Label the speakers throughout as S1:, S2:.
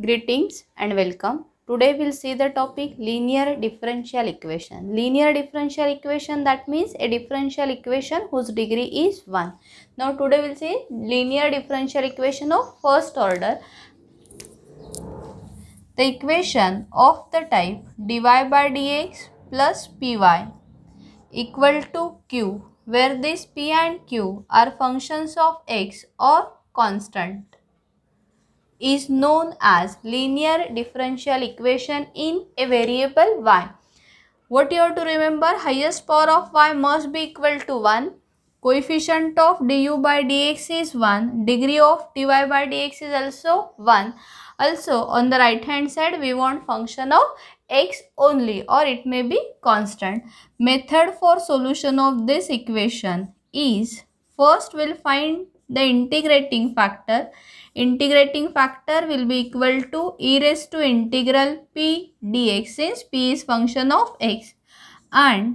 S1: Greetings and welcome. Today we'll see the topic linear differential equation. Linear differential equation that means a differential equation whose degree is 1. Now today we'll see linear differential equation of first order. The equation of the type dy by dx plus py equal to q where this p and q are functions of x or constant is known as linear differential equation in a variable y. What you have to remember highest power of y must be equal to 1. Coefficient of du by dx is 1. Degree of dy by dx is also 1. Also on the right hand side we want function of x only or it may be constant. Method for solution of this equation is first we'll find the integrating factor integrating factor will be equal to e raised to integral p dx since p is function of x and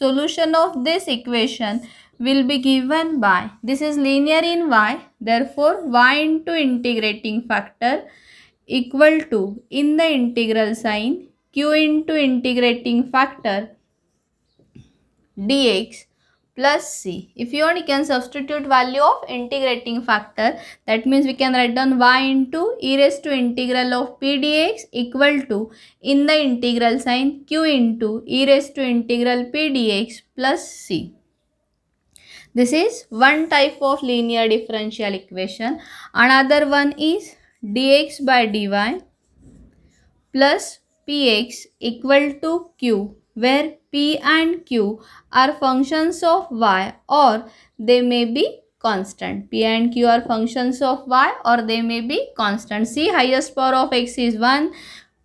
S1: solution of this equation will be given by this is linear in y therefore y into integrating factor equal to in the integral sign q into integrating factor dx plus c. If you want, you can substitute value of integrating factor. That means we can write down y into e raised to integral of p dx equal to in the integral sign q into e raised to integral p dx plus c. This is one type of linear differential equation. Another one is dx by dy plus px equal to q where P and Q are functions of y or they may be constant. P and Q are functions of y or they may be constant. See highest power of x is 1,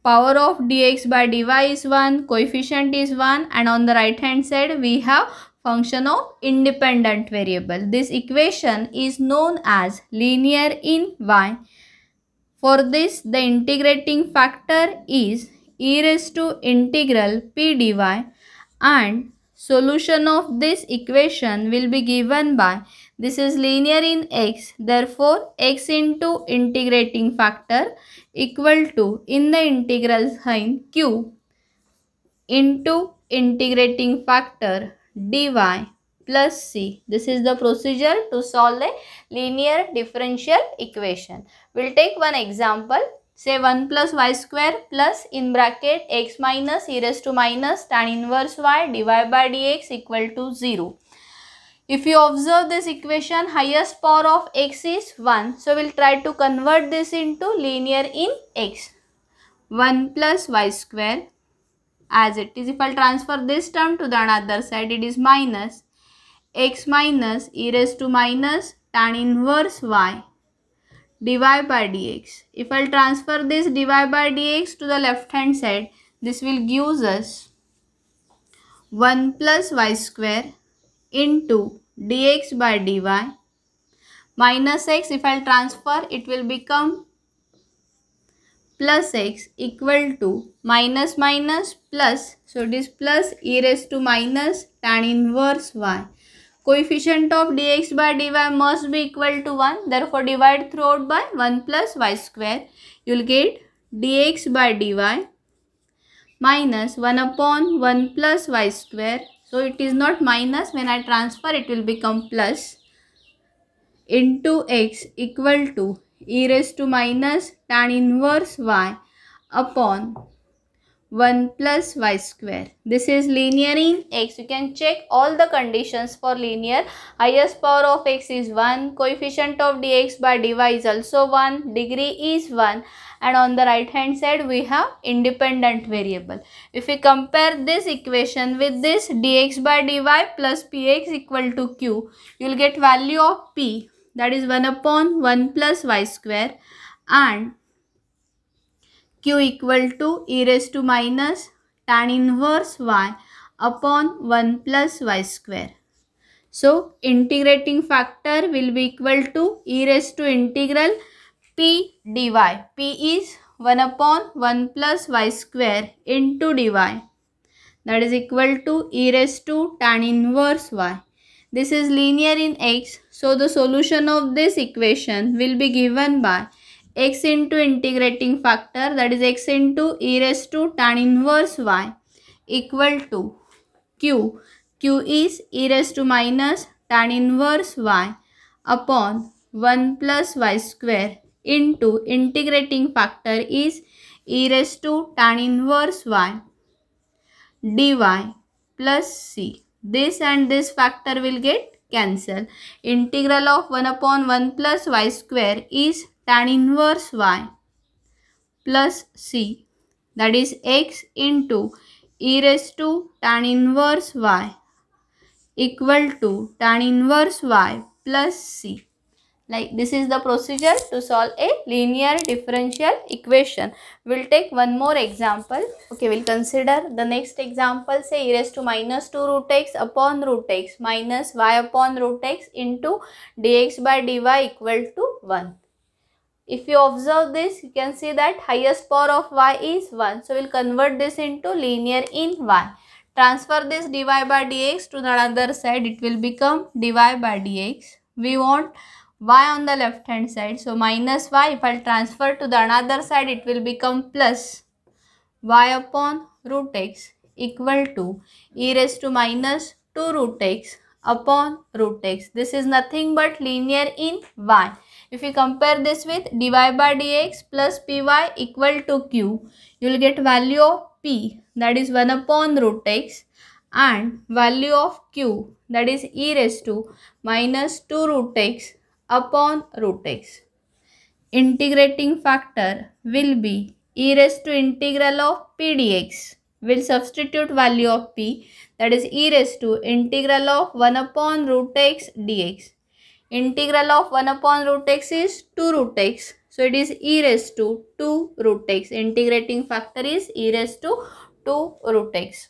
S1: power of dx by dy is 1, coefficient is 1 and on the right hand side we have function of independent variable. This equation is known as linear in y. For this the integrating factor is e raised to integral p dy and solution of this equation will be given by this is linear in x therefore x into integrating factor equal to in the integral sign q into integrating factor dy plus c. This is the procedure to solve a linear differential equation. We'll take one example say 1 plus y square plus in bracket x minus e raised to minus tan inverse y divided by dx equal to 0. If you observe this equation highest power of x is 1. So, we will try to convert this into linear in x. 1 plus y square as it is. If I transfer this term to the other side it is minus x minus e raised to minus tan inverse y dy by dx. If I'll transfer this dy by dx to the left hand side, this will give us 1 plus y square into dx by dy minus x if I'll transfer it will become plus x equal to minus minus plus so this plus e raised to minus tan inverse y coefficient of dx by dy must be equal to 1 therefore divide throughout by 1 plus y square you will get dx by dy minus 1 upon 1 plus y square so it is not minus when I transfer it will become plus into x equal to e raised to minus tan inverse y upon 1 plus y square. This is linear in x. You can check all the conditions for linear. Highest power of x is 1. Coefficient of dx by dy is also 1. Degree is 1. And on the right hand side we have independent variable. If we compare this equation with this dx by dy plus px equal to q. You will get value of p that is 1 upon 1 plus y square and q equal to e raised to minus tan inverse y upon 1 plus y square. So, integrating factor will be equal to e raised to integral p dy. p is 1 upon 1 plus y square into dy. That is equal to e raised to tan inverse y. This is linear in x. So, the solution of this equation will be given by x into integrating factor that is x into e raised to tan inverse y equal to q. q is e raised to minus tan inverse y upon 1 plus y square into integrating factor is e raised to tan inverse y dy plus c. This and this factor will get cancel. Integral of 1 upon 1 plus y square is tan inverse y plus c that is x into e raised to tan inverse y equal to tan inverse y plus c. Like this is the procedure to solve a linear differential equation. We'll take one more example. Okay, we'll consider the next example say e raised to minus 2 root x upon root x minus y upon root x into dx by dy equal to 1. If you observe this, you can see that highest power of y is 1. So, we will convert this into linear in y. Transfer this dy by dx to the other side. It will become dy by dx. We want y on the left hand side. So, minus y. If I transfer to the another side, it will become plus y upon root x equal to e raised to minus 2 root x upon root x. This is nothing but linear in y. If you compare this with dy by dx plus py equal to q, you will get value of p that is 1 upon root x and value of q that is e raised to minus 2 root x upon root x. Integrating factor will be e raised to integral of p dx will substitute value of p that is e raised to integral of 1 upon root x dx Integral of 1 upon root x is 2 root x. So it is e raised to 2 root x. Integrating factor is e raised to 2 root x.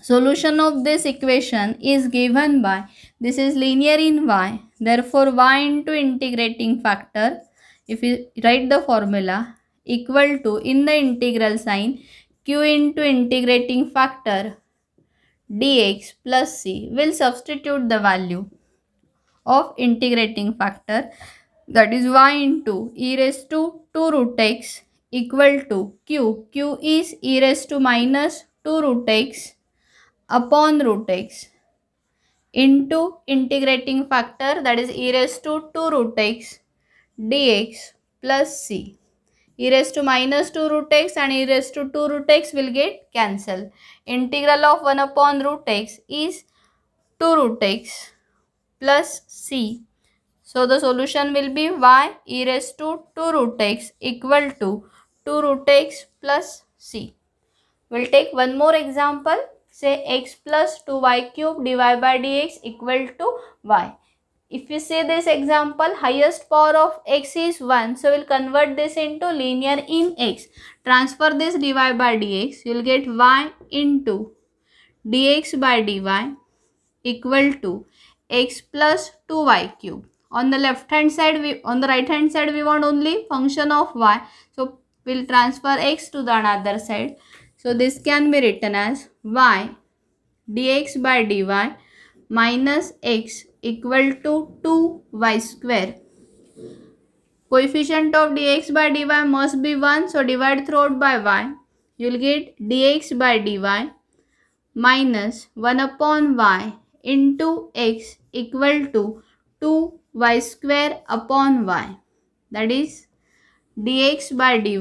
S1: Solution of this equation is given by, this is linear in y. Therefore, y into integrating factor, if you write the formula, equal to in the integral sign, q into integrating factor dx plus c. will substitute the value of integrating factor that is y into e raised to 2 root x equal to q. q is e raised to minus 2 root x upon root x into integrating factor that is e raised to 2 root x dx plus c e raised to minus 2 root x and e raised to 2 root x will get cancelled. Integral of 1 upon root x is 2 root x plus c. So the solution will be y e raised to 2 root x equal to 2 root x plus c. We'll take one more example. Say x plus 2y cube divided by dx equal to y. If we see this example, highest power of x is 1. So, we'll convert this into linear in x. Transfer this divided by dx. You'll get y into dx by dy equal to x plus 2y cube. On the left hand side, we on the right hand side, we want only function of y. So, we'll transfer x to the another side. So, this can be written as y dx by dy minus x equal to 2y square. Coefficient of dx by dy must be 1. So, divide throughout by y. You'll get dx by dy minus 1 upon y into x equal to 2y square upon y that is dx by dy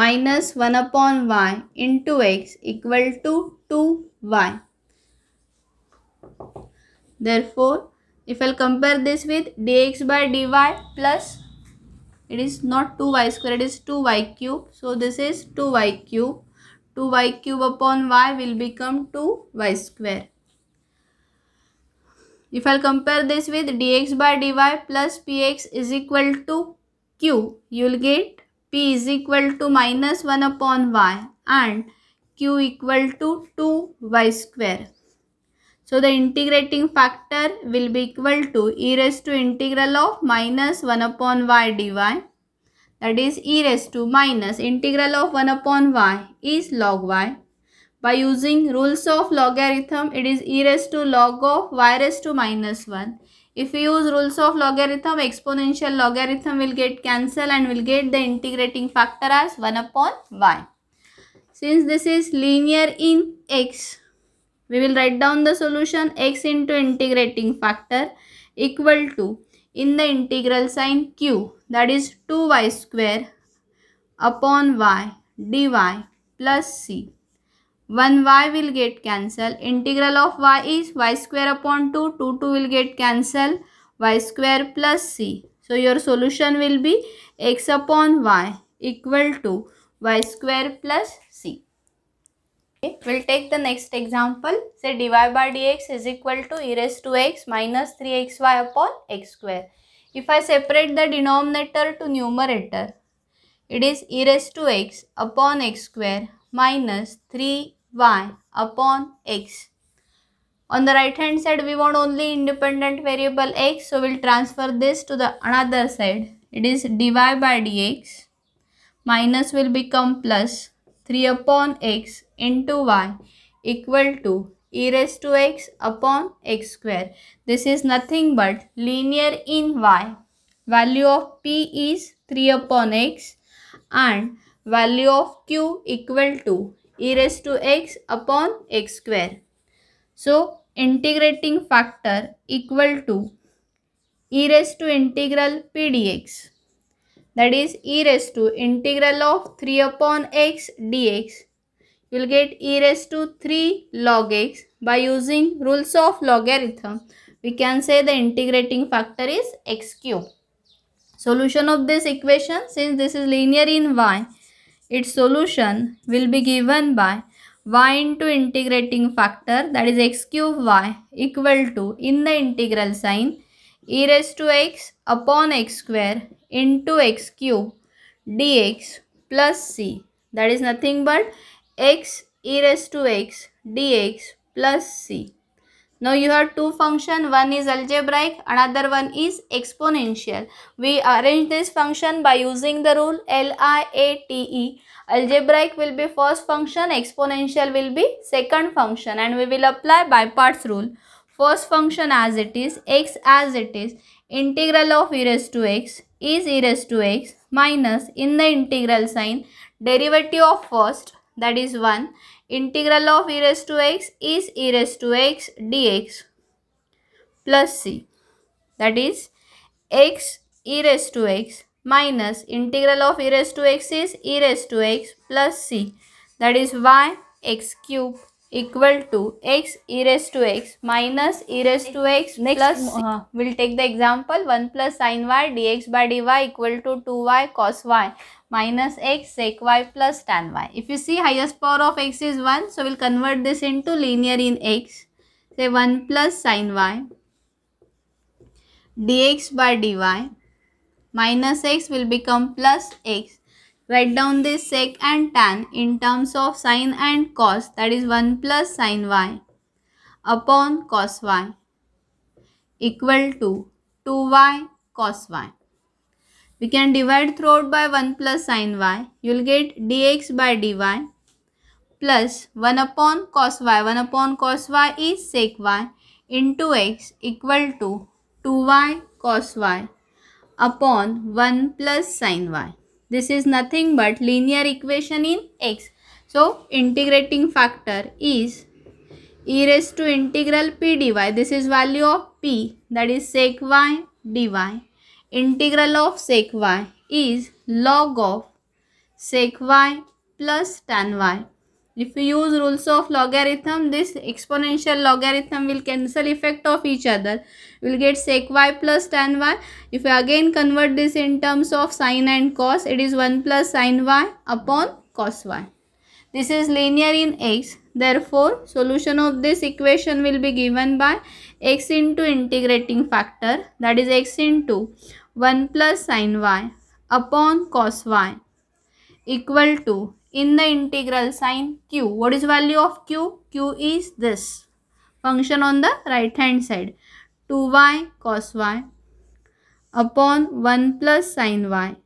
S1: minus 1 upon y into x equal to 2y. Therefore, if I'll compare this with dx by dy plus it is not 2y square it is 2y cube. So, this is 2y cube. 2y cube upon y will become 2y square. If I'll compare this with dx by dy plus px is equal to q, you will get p is equal to minus 1 upon y and q equal to 2y square. So the integrating factor will be equal to e raised to integral of minus 1 upon y dy that is e raised to minus integral of 1 upon y is log y by using rules of logarithm, it is e raised to log of y raised to minus 1. If we use rules of logarithm, exponential logarithm will get cancelled and will get the integrating factor as 1 upon y. Since this is linear in x, we will write down the solution x into integrating factor equal to in the integral sign q that is 2y square upon y dy plus c. 1 y will get cancelled. Integral of y is y square upon 2. 2 2 will get cancelled. y square plus c. So your solution will be x upon y equal to y square plus c. Okay. We'll take the next example. Say dy by dx is equal to e raised to x minus 3xy upon x square. If I separate the denominator to numerator, it is e raised to x upon x square minus 3 y upon x. On the right hand side, we want only independent variable x. So, we'll transfer this to the another side. It is dy by dx minus will become plus 3 upon x into y equal to e raised to x upon x square. This is nothing but linear in y. Value of p is 3 upon x and value of q equal to e raised to x upon x square. So integrating factor equal to e raised to integral p dx that is e raised to integral of 3 upon x dx you will get e raised to 3 log x by using rules of logarithm we can say the integrating factor is x cube solution of this equation since this is linear in y its solution will be given by y into integrating factor that is x cube y equal to in the integral sign e raised to x upon x square into x cube dx plus c that is nothing but x e raised to x dx plus c. Now you have two function. One is algebraic. Another one is exponential. We arrange this function by using the rule LIATE. Algebraic will be first function. Exponential will be second function. And we will apply by parts rule. First function as it is. X as it is. Integral of e raised to x is e raised to x minus in the integral sign derivative of first that is 1 integral of e raised to x is e raised to x dx plus c that is x e raised to x minus integral of e raised to x is e raised to x plus c that is y x cube equal to x e raised to x minus e raised to x Next, plus uh, we'll take the example 1 plus sin y dx by dy equal to 2y cos y minus x sec y plus tan y. If you see highest power of x is 1. So, we will convert this into linear in x. Say 1 plus sin y dx by dy minus x will become plus x. Write down this sec and tan in terms of sine and cos that is 1 plus sin y upon cos y equal to 2y cos y. We can divide throughout by 1 plus sine y. You will get dx by dy plus 1 upon cos y. 1 upon cos y is sec y into x equal to 2y cos y upon 1 plus sine y. This is nothing but linear equation in x. So, integrating factor is e raised to integral p dy. This is value of p that is sec y dy integral of sec y is log of sec y plus tan y. If we use rules of logarithm, this exponential logarithm will cancel effect of each other. We will get sec y plus tan y. If we again convert this in terms of sine and cos, it is 1 plus sine y upon cos y. This is linear in x. Therefore, solution of this equation will be given by x into integrating factor that is x into 1 plus sine y upon cos y equal to in the integral sine q. What is value of q? q is this function on the right hand side 2y cos y upon 1 plus sine y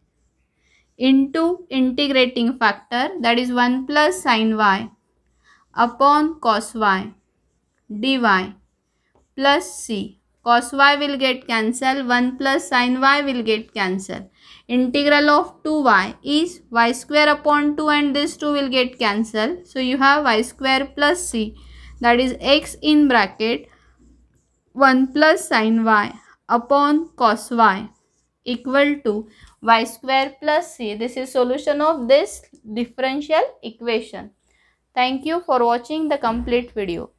S1: into integrating factor that is 1 plus sine y upon cos y dy plus c cos y will get cancelled 1 plus sin y will get cancelled integral of 2y is y square upon 2 and this 2 will get cancelled so you have y square plus c that is x in bracket 1 plus sin y upon cos y equal to y square plus c. This is solution of this differential equation. Thank you for watching the complete video.